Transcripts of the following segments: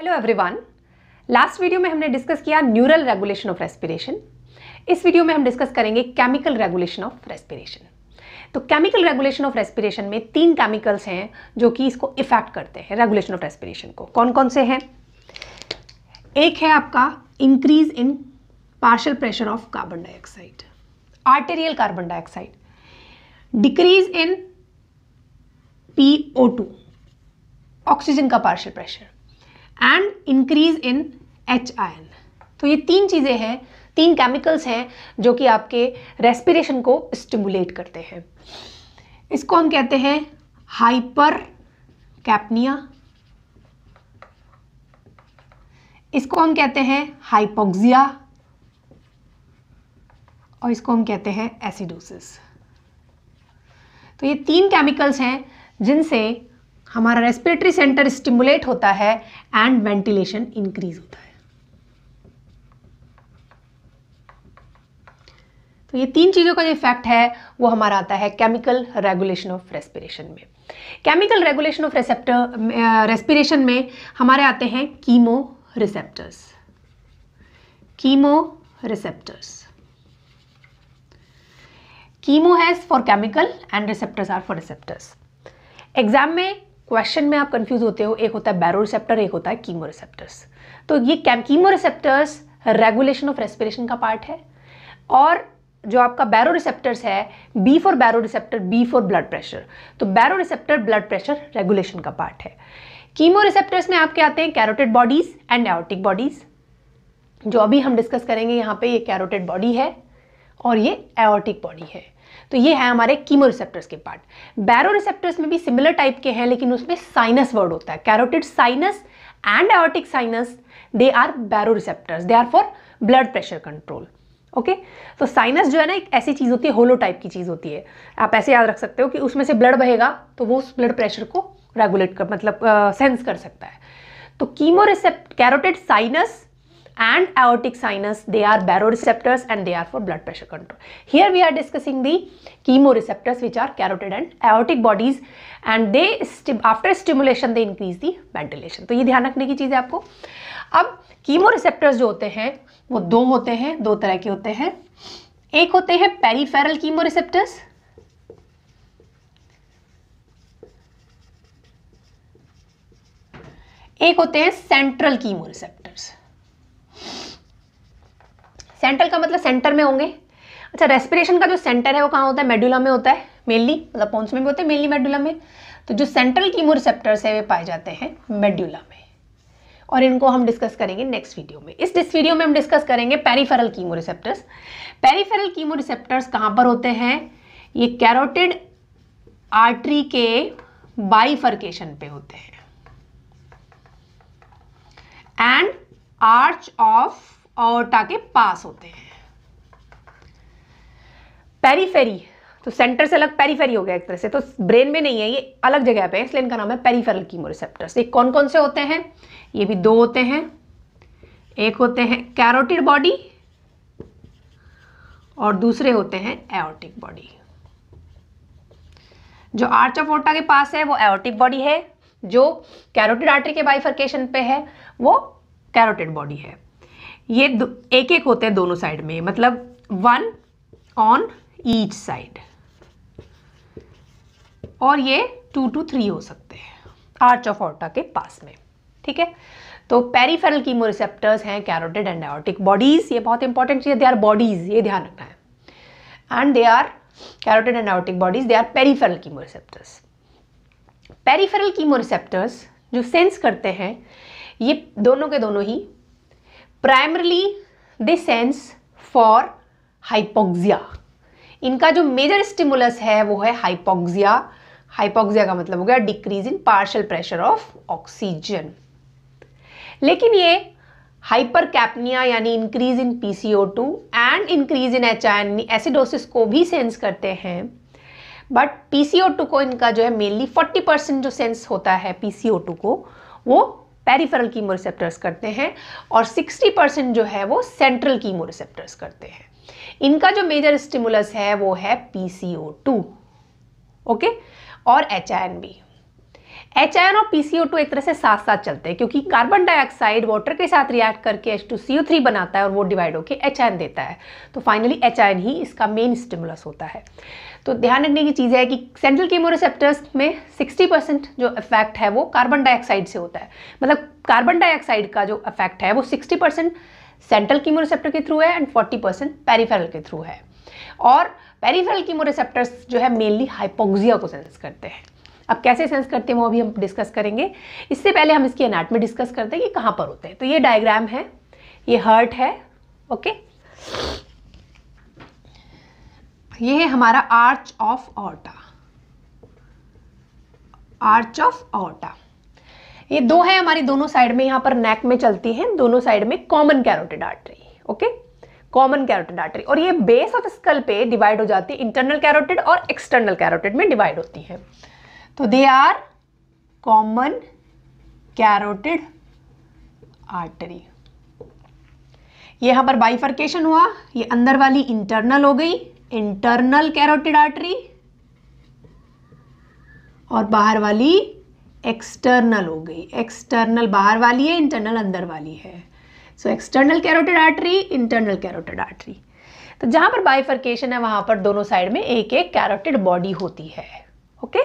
Hello everyone last video में हमने discuss किया न्यूरल रेगुलेशन ऑफ रेस्पिरेशन इस वीडियो में हम डिस्कस करेंगे केमिकल रेगुलेशन ऑफ रेस्पिरेशन तो केमिकल रेगुलेशन ऑफ रेस्पिरेशन में तीन केमिकल्स हैं जो कि इसको इफेक्ट करते हैं रेगुलेशन ऑफ रेस्पिरेशन को कौन कौन से हैं एक है आपका increase in partial pressure of carbon dioxide arterial carbon dioxide decrease in P oxygen का partial pressure and increase in H ion तो ये तीन चीज़ें हैं तीन केमिकल्स हैं जो कि आपके रेस्पिरेशन को स्टिमुलेट करते हैं इसको हम कहते हैं हाइपर कैपनिया इसको हम कहते हैं हाइपोक्सिया और इसको हम कहते हैं एसिडोसिस तो ये तीन केमिकल्स हैं जिनसे हमारा रेस्पिरेटरी सेंटर स्टिमुलेट होता है एंड वेंटिलेशन इंक्रीज होता है तो ये तीन चीज़ों का जो इफेक्ट है वो हमारा आता है केमिकल रेगुलेशन ऑफ रेस्पिरेशन में chemical regulation of receptor respiration में हमारे आते हैं chemo receptors chemo receptors chemo has for chemical and receptors are for receptors exam में क्वेश्चन में आप कंफ्यूज होते हो एक होता है बैरो रिसेप्टर एक होता है कीमो रिसेप्टर्स तो ये chemo receptors regulation of respiration का पार्ट है और जो आपका बैरो रिसेप्टर्स है B for baro receptor B for blood pressure तो baro receptor blood pressure regulation का पार्ट है कीमो रिसेप्टर्स में आपके आते हैं carotid bodies and aortic bodies जो अभी हम डिस्कस करेंगे यहाँ पे ये कैरोटेड बॉडी है और ये एओटिक बॉडी है तो ये है हमारे कीमो रिसेप्टर्स के पार्ट बैरो रिसेप्टर्स में भी सिमिलर टाइप के हैं लेकिन उसमें साइनस वर्ड होता है carotid sinus and aortic sinus they are baro receptors they are for blood pressure control okay तो साइनस जो है ना एक ऐसी चीज़ होती है होलो टाइप की चीज़ होती है आप ऐसे याद रख सकते हो कि उसमें से ब्लड बहेगा तो वो उस ब्लड प्रेशर को रेगुलेट कर मतलब सेंस uh, कर सकता है तो chemo receptor carotid sinus and aortic sinus they are baroreceptors and they are for blood pressure control here we are discussing the chemoreceptors which are carotid and aortic bodies and they after stimulation they increase the ventilation to ye dhyan rakhne ki cheez hai aapko ab chemoreceptors jo hote hain wo do hote hain do tarah ke hote hain ek hote hain peripheral chemoreceptors एक होते हैं central chemoreceptor central का मतलब centre में होंगे अच्छा respiration का जो सेंटर है वो कहाँ होता है मेडुला में होता है मेनली मतलब पॉन्स में भी होते हैं मेनली मेडुला में तो जो सेंट्रल कीमो रिसेप्टर्स है वे पाए जाते हैं मेड्यूला में और इनको हम डिस्कस करेंगे नेक्स्ट वीडियो में इस डिस वीडियो में हम डिस्कस करेंगे peripheral chemo receptors peripheral chemo receptors कहाँ पर होते हैं ये कैरोटिड आर्टरी के बाइफर्केशन पे होते हैं एंड आर्च ऑफ और टाके पास होते हैं पेरीफेरी तो सेंटर से अलग पेरीफेरी हो गया एक तरह से तो ब्रेन में नहीं है ये अलग जगह पे है इसलिए इनका नाम है पेरीफेरल कीमोरिसेप्टर्स ये कौन कौन से होते हैं ये भी दो होते हैं एक होते हैं कैरोटिड बॉडी और दूसरे होते हैं एओटिक बॉडी जो आर्च ऑफ ओटा के पास है वो एओटिक बॉडी है जो कैरोटिड आर्टरी के बाइफर्केशन पे है वो कैरोटिड बॉडी है ये एक एक होते हैं दोनों साइड में मतलब वन ऑन ईच साइड और ये टू टू थ्री हो सकते हैं आर्च ऑफ ऑर्टा के पास में ठीक है तो पेरीफेरल कीमोरिसेप्टर्स हैं कैरोटेड एंड आयोटिक बॉडीज ये बहुत इंपॉर्टेंट चीज़ है दे आर बॉडीज ये ध्यान रखना है and they are carotid and aortic bodies they are peripheral chemoreceptors peripheral chemoreceptors जो सेंस करते हैं ये दोनों के दोनों ही primarily they sense for hypoxia इनका जो मेजर स्टिमुलस है वो है हाइपोक्सिया हाइपोक्सिया का मतलब हो गया decrease in partial pressure of oxygen लेकिन ये कैपनिया यानी increase in PCO two and increase in H acidosis को भी सेंस करते हैं बट टू को इनका जो है मेनली 40 परसेंट जो सेंस होता है पीसीओ टू को वो पेरीफेरल कीमोरिसेप्टर्स करते हैं और 60 परसेंट जो है वो सेंट्रल कीमोरिसेप्टर्स करते हैं इनका जो मेजर स्टिमुलस है वो है पी ओके और एच एच और पी एक तरह से साथ साथ चलते हैं क्योंकि कार्बन डाइऑक्साइड वाटर के साथ रिएक्ट करके H two C O three बनाता है और वो डिवाइड होकर एच देता है तो फाइनली एच ही इसका मेन स्टिमुलस होता है तो ध्यान रखने की चीज़ है कि सेंट्रल कीमोरिसेप्टर्स में 60 परसेंट जो इफेक्ट है वो कार्बन डाइऑक्साइड से होता है मतलब कार्बन डाइऑक्साइड का जो इफेक्ट है वो 60 परसेंट सेंट्रल कीमोरिसेप्टर के थ्रू है एंड 40 परसेंट पेरीफेरल के थ्रू है और पेरीफेरल कीमोरिसेप्टर्स जो है मेनली हाइपोक्सिया को सेंस करते हैं अब कैसे सेंस करते हैं वो अभी हम डिस्कस करेंगे इससे पहले हम इसकी में डिस्कस करते हैं कि कहाँ पर होते हैं तो ये डायग्राम है ये हर्ट है ओके okay? ये है हमारा arch of aorta arch of aorta ये दो है हमारी दोनों साइड में यहां पर नेक में चलती हैं दोनों साइड में common carotid artery okay common carotid artery और ये बेस ऑफ स्कल पे डिवाइड हो जाती है इंटरनल कैरोटिड और एक्सटर्नल कैरोटिड में डिवाइड होती है तो they are common carotid artery ये यहां पर बाइफर्केशन हुआ ये अंदर वाली इंटरनल हो गई इंटरनल कैरोटिड आर्टरी और बाहर वाली एक्सटर्नल हो गई एक्सटर्नल बाहर वाली है इंटरनल अंदर वाली है so external carotid artery internal carotid artery तो जहां पर बाइफर्केशन है वहां पर दोनों साइड में एक एक कैरोटिड बॉडी होती है ओके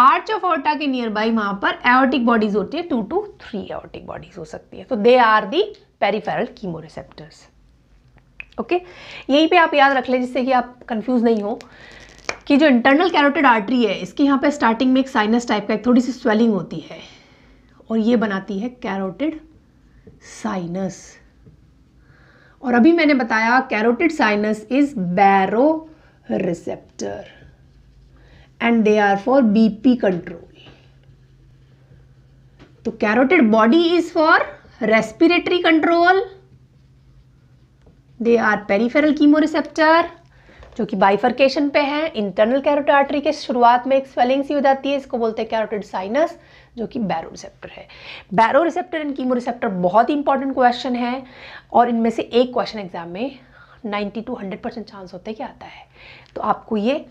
आर्च ऑफ ऑर्टा के नियर बाई वहां पर एओटिक बॉडीज होती है two two three aortic bodies हो सकती है तो they are the peripheral chemoreceptors okay यहीं पे आप याद रख लें जिससे कि आप कंफ्यूज नहीं हो कि जो इंटरनल कैरोटेड आर्टरी है इसकी यहाँ पे स्टार्टिंग में एक साइनस टाइप का एक थोड़ी सी स्वेलिंग होती है और ये बनाती है कैरोटेड साइनस और अभी मैंने बताया carotid sinus is baro receptor and they are for BP control तो carotid body is for respiratory control they are peripheral chemoreceptor जो कि बाइफर्केशन पे है इंटरनल कैरोट आर्टरी के शुरुआत में एक स्वेलिंग सी हो जाती है इसको बोलते हैं कैरोटिड साइनस जो कि बैरो रिसेप्टर है baro receptor and chemo receptor बहुत ही इंपॉर्टेंट क्वेश्चन है और इनमें से एक क्वेश्चन एग्जाम में 90 टू 100 परसेंट चांस होते हैं कि आता है तो आपको ये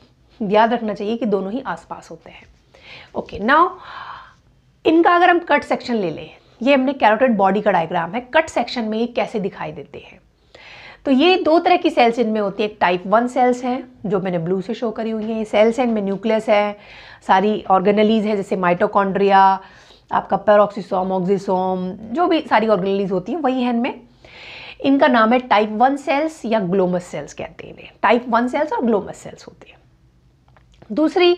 याद रखना चाहिए कि दोनों ही आसपास होते हैं ओके okay, नाउ इनका अगर हम कट सेक्शन ले लें ये हमने कैरोटेड बॉडी का डायग्राम है कट सेक्शन में ये कैसे दिखाई देते हैं तो ये दो तरह की सेल्स इनमें होती है एक टाइप वन सेल्स हैं जो मैंने ब्लू से शो करी हुई हैं ये सेल्स हैं इनमें न्यूक्लियस है सारी ऑर्गेनलीज है जैसे माइटोकॉन्ड्रिया आपका पेरोक्सीसोम ऑक्सीसोम जो भी सारी ऑर्गेनलीज होती हैं वही हैं इनमें इनका नाम है टाइप वन सेल्स या ग्लोमस सेल्स कहते हैं इन्हें टाइप वन सेल्स और ग्लोमस सेल्स होते हैं दूसरी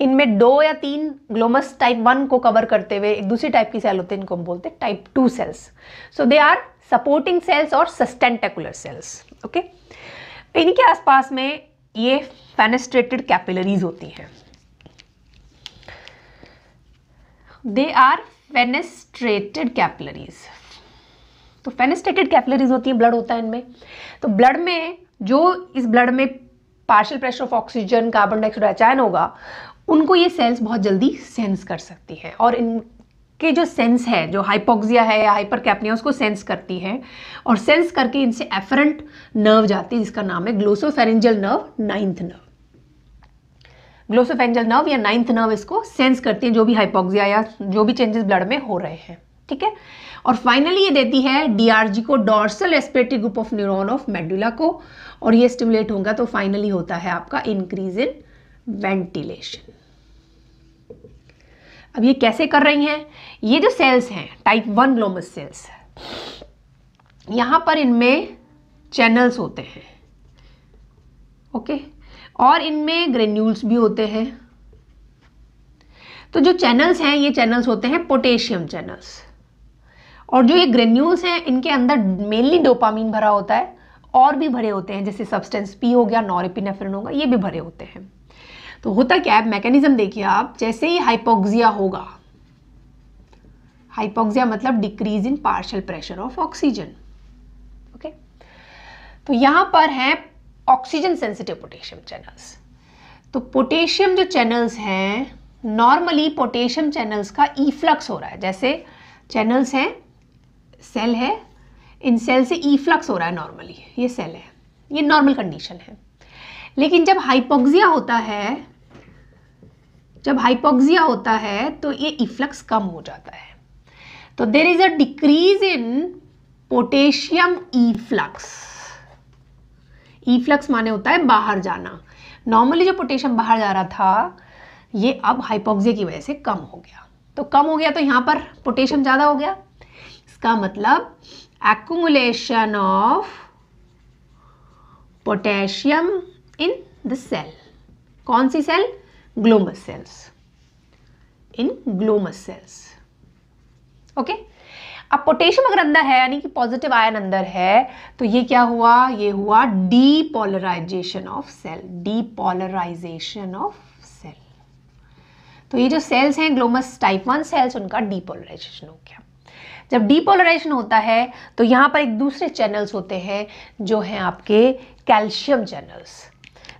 इनमें दो या तीन ग्लोमस टाइप वन को कवर करते हुए एक दूसरी टाइप की सेल होती है इनको हम बोलते हैं type two cells so they are supporting cells और सस्टेंटेकुलर सेल्स ओके इनके आसपास में ये फेनेस्ट्रेटेड कैपिलरीज होती हैं दे आर फेनेस्ट्रेटेड कैपिलरीज तो फेनेस्ट्रेटेड कैपिलरीज होती हैं ब्लड होता है इनमें तो ब्लड में जो इस ब्लड में partial pressure of oxygen carbon dioxide अचायन होगा उनको ये सेल्स बहुत जल्दी सेंस कर सकती हैं और इन के जो सेंस है जो हाइपोक्सिया है या हाइपर कैपनिया उसको सेंस करती है और सेंस करके इनसे एफरेंट नर्व जाती है जिसका नाम है glossopharyngeal nerve ninth nerve glossopharyngeal nerve या नाइन्थ नर्व इसको सेंस करती है जो भी हाइपोक्सिया या जो भी चेंजेस ब्लड में हो रहे हैं ठीक है और फाइनली ये देती है डीआरजी को dorsal respiratory group of neuron of medulla को और ये स्टिमुलेट होगा तो फाइनली होता है आपका इंक्रीज इन वेंटिलेशन अब ये कैसे कर रही हैं ये जो सेल्स हैं टाइप वन ग्लोमस सेल्स यहाँ पर इनमें चैनल्स होते हैं ओके और इनमें ग्रेन्यूल्स भी होते हैं तो जो चैनल्स हैं ये चैनल्स होते हैं पोटेशियम चैनल्स और जो ये ग्रेन्यूल्स हैं इनके अंदर मेनली डोपामीन भरा होता है और भी भरे होते हैं जैसे सब्सटेंस पी हो गया नॉरिपिनेफ्रिन होगा ये भी भरे होते हैं तो होता क्या है मैकेनिज्म देखिए आप जैसे ही हाइपोक्सिया होगा हाइपोक्सिया मतलब decrease in partial pressure of oxygen okay तो यहां पर है ऑक्सीजन सेंसिटिव पोटेशियम चैनल्स तो पोटेशियम जो चैनल्स हैं नॉर्मली पोटेशियम चैनल्स का ईफ्लक्स हो रहा है जैसे चैनल्स हैं सेल है इन सेल से ईफ्लक्स हो रहा है नॉर्मली ये सेल है ये नॉर्मल कंडीशन है लेकिन जब हाइपोक्सिया होता है जब हाइपोक्सिया होता है तो ये इफ्लक्स कम हो जाता है तो there is a decrease in potassium efflux efflux माने होता है बाहर जाना नॉर्मली जो पोटेशियम बाहर जा रहा था ये अब हाइपोक्सिया की वजह से कम हो गया तो कम हो गया तो यहां पर पोटेशियम ज़्यादा हो गया इसका मतलब accumulation of potassium in the cell कौन सी cell glomus cells. In glomus cells. Okay okay? अब पोटेशियम अगर अंदर है यानी कि पॉजिटिव आयन अंदर है तो ये क्या हुआ ये हुआ depolarization of cell depolarization of cell तो ये जो सेल्स हैं ग्लोमस टाइप वन सेल्स उनका डीपोलराइजेशन हो गया जब डीपोलराइजेशन होता है तो यहां पर एक दूसरे चैनल्स होते हैं जो हैं आपके कैल्शियम चैनल्स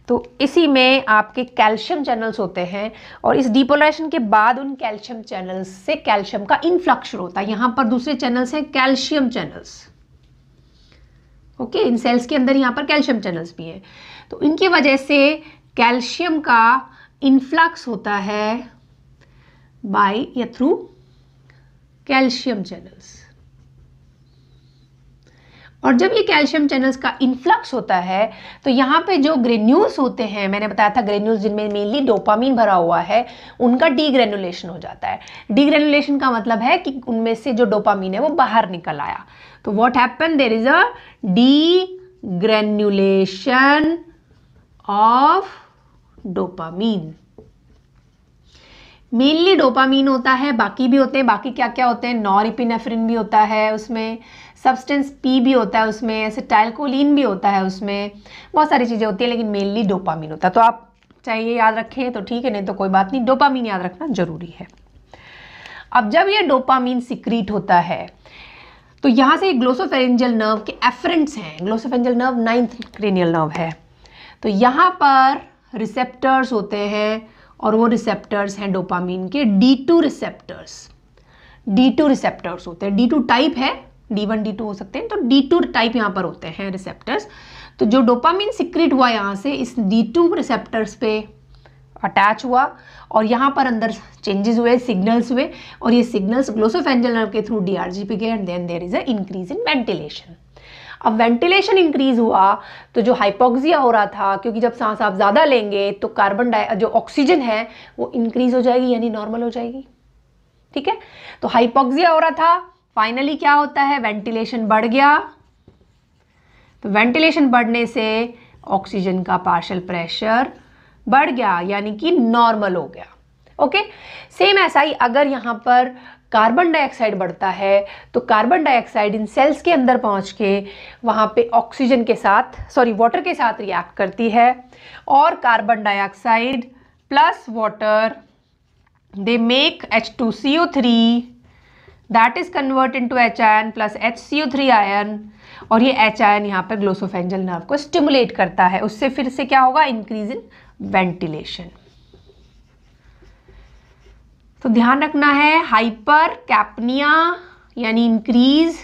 तो इसी में आपके कैल्शियम चैनल्स होते हैं और इस डिपोलराइजेशन के बाद उन कैल्शियम चैनल्स से कैल्शियम का इनफ्लक्स होता है यहाँ पर दूसरे चैनल्स हैं कैल्शियम चैनल्स ओके इन सेल्स के अंदर यहाँ पर कैल्शियम चैनल्स भी हैं तो इनकी वजह से कैल्शियम का इनफ्लक्स होता है बाय या थ्रू कैल्शियम चैनल्स और जब ये कैल्शियम चैनल्स का इन्फ्लक्स होता है तो यहाँ पे जो ग्रेन्यूल्स होते हैं मैंने बताया था ग्रेन्यूल्स जिनमें मेनली डोपामीन भरा हुआ है उनका डीग्रेनुलेशन हो जाता है डीग्रेनुलेशन का मतलब है कि उनमें से जो डोपामीन है वो बाहर निकल आया तो what happen there is a degranulation of dopamine mainly dopamine होता है बाकी भी होते हैं बाकी क्या क्या होते हैं नॉरिपिनेफ्रिन भी होता है उसमें सब्सटेंस पी भी होता है उसमें एसिटाइलकोलिन भी होता है उसमें बहुत सारी चीज़ें होती हैं लेकिन मेनली डोपामीन होता है तो आप चाहे ये याद रखें तो ठीक है नहीं तो कोई बात नहीं डोपामीन याद रखना ज़रूरी है अब जब ये डोपामीन सिक्रीट होता है तो यहाँ से ग्लोसोफेरेंजल नर्व के एफरेंट्स हैं glossopharyngeal nerve ninth cranial nerve है तो यहाँ पर रिसेप्टर्स होते हैं और वो रिसेप्टर्स हैं डोपामीन के D two receptors D two receptors होते हैं डी टू टाइप है डी वन डी टू हो सकते हैं तो डी टू टाइप यहाँ पर होते हैं रिसेप्टर्स तो जो डोपामीन सिक्रिट हुआ यहाँ से इस डी टू रिसेप्टर्स पे अटैच हुआ और यहाँ पर अंदर चेंजेस हुए सिग्नल्स हुए और ये सिग्नल्स ग्लोसोफेंजल नर्व के थ्रू डी आर जी पे गए and then there is a increase in ventilation अब वेंटिलेशन इंक्रीज हुआ तो जो हाइपोक्सिया हो रहा था क्योंकि जब सांस आप ज़्यादा लेंगे तो कार्बन डाइ जो ऑक्सीजन है वो इंक्रीज हो जाएगी यानी नॉर्मल हो जाएगी ठीक है तो हाइपोक्सिया हो रहा था फाइनली क्या होता है वेंटिलेशन बढ़ गया तो वेंटिलेशन बढ़ने से ऑक्सीजन का पार्शल प्रेशर बढ़ गया यानी कि नॉर्मल हो गया ओके सेम ऐसा ही अगर यहाँ पर कार्बन डाइऑक्साइड बढ़ता है तो कार्बन डाइऑक्साइड इन सेल्स के अंदर पहुंच के वहाँ पे ऑक्सीजन के साथ सॉरी वाटर के साथ रिएक्ट करती है और carbon dioxide plus water they make H two C O three that is convert into H ion plus H C O three ion और ये एच आई एन यहाँ पर ग्लोसोफेंजल nerve को स्टिमुलेट करता है उससे फिर से क्या होगा इंक्रीज इन वेंटिलेशन तो ध्यान रखना है हाइपर कैपनिया यानी इंक्रीज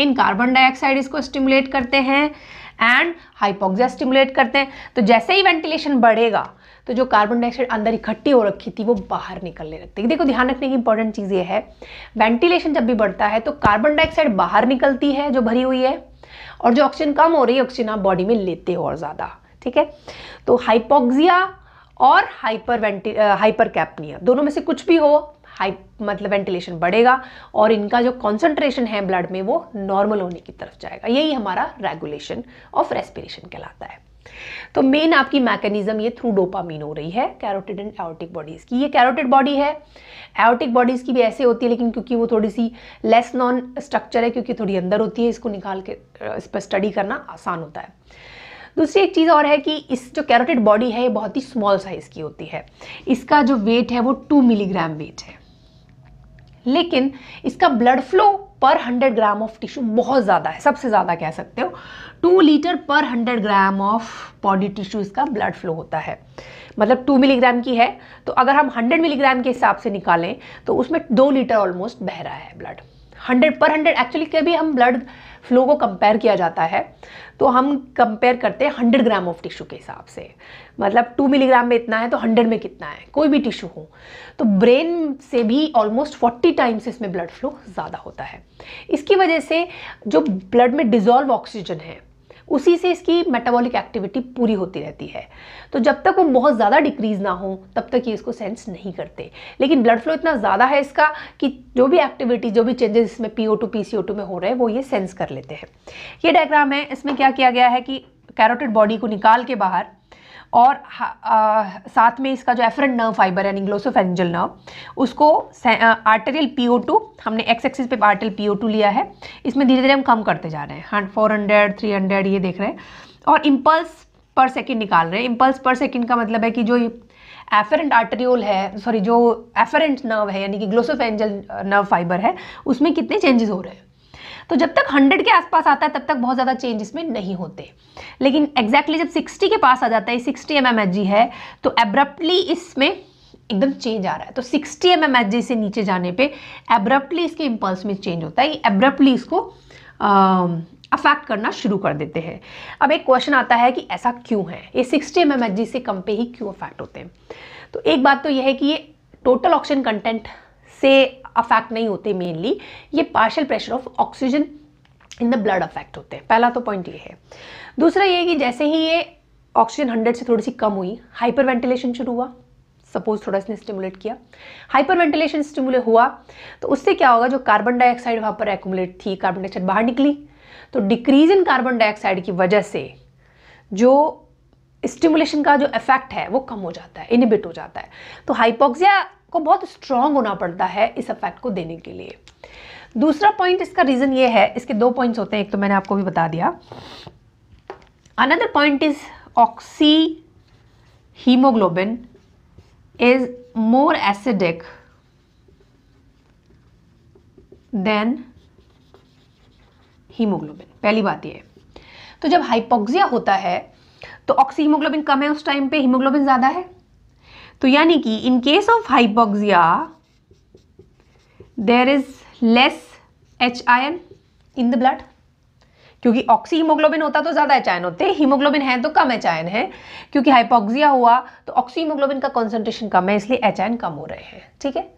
इन कार्बन डाइऑक्साइड इसको स्टिमुलेट करते हैं एंड हाइपोक्सिया स्टिमुलेट करते हैं तो जैसे ही वेंटिलेशन बढ़ेगा तो जो कार्बन डाइऑक्साइड अंदर इकट्ठी हो रखी थी वो बाहर निकलने लगती है देखो ध्यान रखने की इंपॉर्टेंट चीज़ ये है वेंटिलेशन जब भी बढ़ता है तो कार्बन डाइऑक्साइड बाहर निकलती है जो भरी हुई है और जो ऑक्सीजन कम हो रही है ऑक्सीजन आप बॉडी में लेते हो और ज़्यादा ठीक है तो हाइपोक्सिया और हाइपर हाइपर कैपनिया दोनों में से कुछ भी हो हाई मतलब वेंटिलेशन बढ़ेगा और इनका जो कॉन्सेंट्रेशन है ब्लड में वो नॉर्मल होने की तरफ जाएगा यही हमारा रेगुलेशन ऑफ रेस्पिरेशन कहलाता है तो मेन आपकी मैकेनिज्म ये थ्रू डोपामीन हो रही है कैरोटिड एंड एओटिक बॉडीज की ये कैरोटिड बॉडी है एओटिक बॉडीज की भी ऐसे होती है लेकिन क्योंकि वो थोड़ी सी लेस नॉन स्ट्रक्चर है क्योंकि थोड़ी अंदर होती है इसको निकाल के इस पर स्टडी करना आसान होता है दूसरी एक चीज़ और है कि इस जो कैरोटिड बॉडी है ये बहुत ही स्मॉल साइज़ की होती है इसका जो वेट है वो टू मिलीग्राम वेट है लेकिन इसका ब्लड फ्लो पर 100 ग्राम ऑफ टिश्यू बहुत ज़्यादा है सबसे ज़्यादा कह सकते हो to litre per 100 gram of body tissue इसका ब्लड फ्लो होता है मतलब टू मिलीग्राम की है तो अगर हम 100 मिलीग्राम के हिसाब से निकालें तो उसमें दो लीटर ऑलमोस्ट बह रहा है blood hundred per hundred actually कभी हम ब्लड फ्लो को कंपेयर किया जाता है तो हम कंपेयर करते हैं हंड्रेड ग्राम ऑफ टिश्यू के हिसाब से मतलब टू मिलीग्राम में इतना है तो हंड्रेड में कितना है कोई भी टिश्यू हो तो ब्रेन से भी ऑलमोस्ट फोर्टी टाइम्स इसमें ब्लड फ्लो ज़्यादा होता है इसकी वजह से जो ब्लड में डिजॉल्व ऑक्सीजन है उसी से इसकी मेटाबॉलिक एक्टिविटी पूरी होती रहती है तो जब तक वो बहुत ज़्यादा डिक्रीज ना हो तब तक ये इसको सेंस नहीं करते लेकिन ब्लड फ्लो इतना ज़्यादा है इसका कि जो भी एक्टिविटी जो भी चेंजेस इसमें P O two P C O two में हो रहे हैं वो ये सेंस कर लेते हैं ये डायग्राम है इसमें क्या किया गया है कि कैरोटेड बॉडी को निकाल के बाहर और आ, साथ में इसका जो एफरेंट नर्व फाइबर यानी ग्लोसोफेंजल नर्व उसको आर्टेरियल पीओ हमने एक्स एक्सिस पे आर्टेरियल पीओ लिया है इसमें धीरे धीरे हम कम करते जा रहे हैं फोर हंड्रेड थ्री हंड्रेड ये देख रहे हैं और इम्पल्स पर सेकेंड निकाल रहे हैं इम्पल्स पर सेकेंड का मतलब है कि जो एफरेंट आर्टेरियोल है सॉरी जो एफरेंट नर्व है यानी कि ग्लोसोफेंजल नर्व फाइबर है उसमें कितने चेंजेस हो रहे हैं तो जब तक हंड्रेड के आसपास आता है तब तक बहुत ज़्यादा चेंज इसमें नहीं होते लेकिन एग्जैक्टली exactly जब सिक्सटी के पास आ जाता है सिक्सटी एम है तो एब्रप्टली इसमें एकदम चेंज आ रहा है तो 60 एम एम से नीचे जाने पर एब्रप्टली इसके इम्पल्स में चेंज होता है एब्रप्टली इसको अफेक्ट करना शुरू कर देते हैं अब एक क्वेश्चन आता है कि ऐसा क्यों है ये 60 एम एम से कम पे ही क्यों अफेक्ट होते हैं तो एक बात तो यह है कि ये टोटल ऑक्सीजन कंटेंट से अफेक्ट नहीं होते मेनली ये partial pressure of oxygen in the blood affect होते हैं पहला तो पॉइंट ये है दूसरा ये कि जैसे ही ये ऑक्सीजन हंड्रेड से थोड़ी सी कम हुई हाइपर वेंटिलेशन शुरू हुआ सपोज थोड़ा इसने स्टिमुलेट किया हाइपर वेंटिलेशन स्टिमुलेट हुआ तो उससे क्या होगा जो कार्बन डाइऑक्साइड वहाँ पर एकुमुलेट थी कार्बन डाइऑक्साइड बाहर निकली तो डिक्रीज इन कार्बन डाइऑक्साइड की वजह से जो स्टिमुलेशन का जो इफेक्ट है वो कम हो जाता है इनिबिट हो जाता है तो हाइपोक्सिया को बहुत स्ट्रांग होना पड़ता है इस इफेक्ट को देने के लिए दूसरा पॉइंट इसका रीज़न ये है इसके दो पॉइंट्स होते हैं एक तो मैंने आपको भी बता दिया another point is oxyhaemoglobin is more acidic than haemoglobin पहली बात ये तो जब हाइपोक्सिया होता है तो ऑक्सी हीमोग्लोबिन कम है उस टाइम पे हीमोग्लोबिन ज़्यादा है तो यानी कि in case of hypoxia there is less H ion in the blood क्योंकि ऑक्सी हीमोग्लोबिन होता तो ज़्यादा एच आयन होते हीमोग्लोबिन है तो कम एच आयन है क्योंकि हाइपोक्सिया हुआ तो ऑक्सी हीमोग्लोबिन का कॉन्सेंट्रेशन कम है इसलिए एच आयन कम हो रहे हैं ठीक है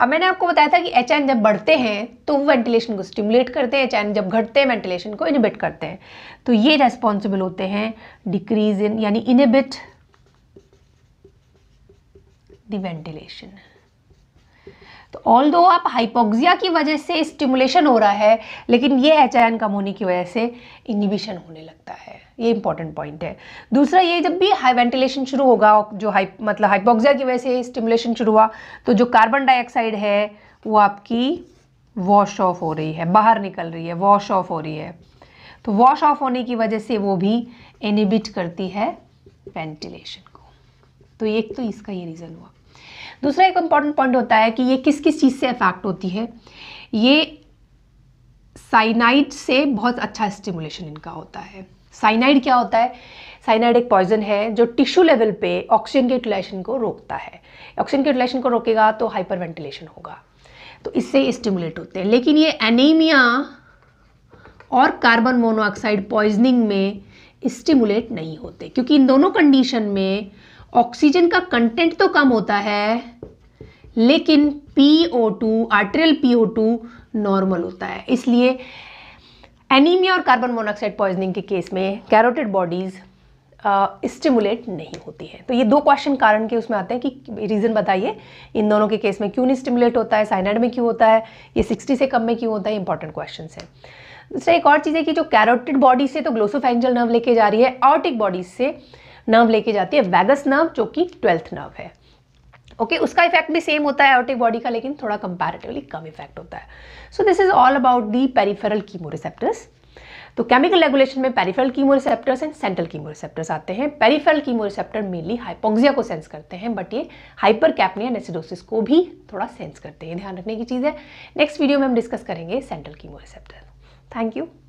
अब मैंने आपको बताया था कि एच आयन जब बढ़ते हैं तो वो वेंटिलेशन को स्टिमुलेट करते हैं एच आयन जब घटते हैं वेंटिलेशन को इनिबिट करते हैं तो ये रेस्पॉन्सिबल होते हैं डिक्रीज इन यानी इनिबिट द वेंटिलेशन तो ऑल दो आप हाइपोक्सिया की वजह से स्टिमुलेशन हो रहा है लेकिन ये एच आई कम होने की वजह से इनिबिशन होने लगता है ये इंपॉर्टेंट पॉइंट है दूसरा ये जब भी हाई वेंटिलेशन शुरू होगा जो हाइप मतलब हाइपोक्सिया की वजह से स्टिमुलेशन शुरू हुआ तो जो कार्बन डाइऑक्साइड है वो आपकी वॉश ऑफ हो रही है बाहर निकल रही है वॉश ऑफ हो रही है तो वॉश ऑफ होने की वजह से वो भी इनिबिट करती है वेंटिलेशन को तो एक तो इसका ये रीज़न हुआ दूसरा एक इम्पॉर्टेंट पॉइंट होता है कि ये किस किस चीज़ से अफेक्ट होती है ये साइनाइड से बहुत अच्छा स्टिमुलेशन इनका होता है साइनाइड क्या होता है साइनाइड एक पॉइजन है जो टिश्यू लेवल पे ऑक्सीजन के यूटिलाइजेशन को रोकता है ऑक्सीजन के यूटिलाइजेशन को रोकेगा तो हाइपर वेंटिलेशन होगा तो इससे स्टिमुलेट होते हैं लेकिन ये एनीमिया और कार्बन मोनोऑक्साइड पॉइजनिंग में स्टिमुलेट नहीं होते क्योंकि इन दोनों कंडीशन में ऑक्सीजन का कंटेंट तो कम होता है लेकिन PO2 आर्टेरियल PO2 नॉर्मल होता है इसलिए एनीमिया और कार्बन मोनोक्साइड पॉइजनिंग के केस में कैरोटेड बॉडीज़ स्टिमुलेट uh, नहीं होती है तो ये दो क्वेश्चन कारण के उसमें आते हैं कि रीज़न बताइए इन दोनों के केस में क्यों नहीं स्टिमुलेट होता है साइनाइड में क्यों होता है ये 60 से कम में क्यों होता है इंपॉर्टेंट क्वेश्चन है दूसरा एक और चीज़ है कि जो कैरोटेड बॉडी से तो ग्लोसोफेंजल नर्व लेके जा रही है ऑटिक बॉडीज से नर्व लेके जाती है वैगस नर्व जो कि ट्वेल्थ नर्व है ओके okay, उसका इफेक्ट भी सेम होता है एओटिक बॉडी का लेकिन थोड़ा कंपैरेटिवली कम इफेक्ट होता है so this is all about the peripheral chemoreceptors तो केमिकल रेगुलेशन में peripheral chemoreceptors and central chemoreceptors आते हैं पेरिफेरल कीमोरिसेप्टर मेनली हाइपोक्सिया को सेंस करते हैं बट ये हाइपर कैपनिया नेसिडोसिस को भी थोड़ा सेंस करते हैं ध्यान रखने की चीज़ है नेक्स्ट वीडियो में हम डिस्कस करेंगे सेंट्रल कीमोरिसेप्टर थैंक यू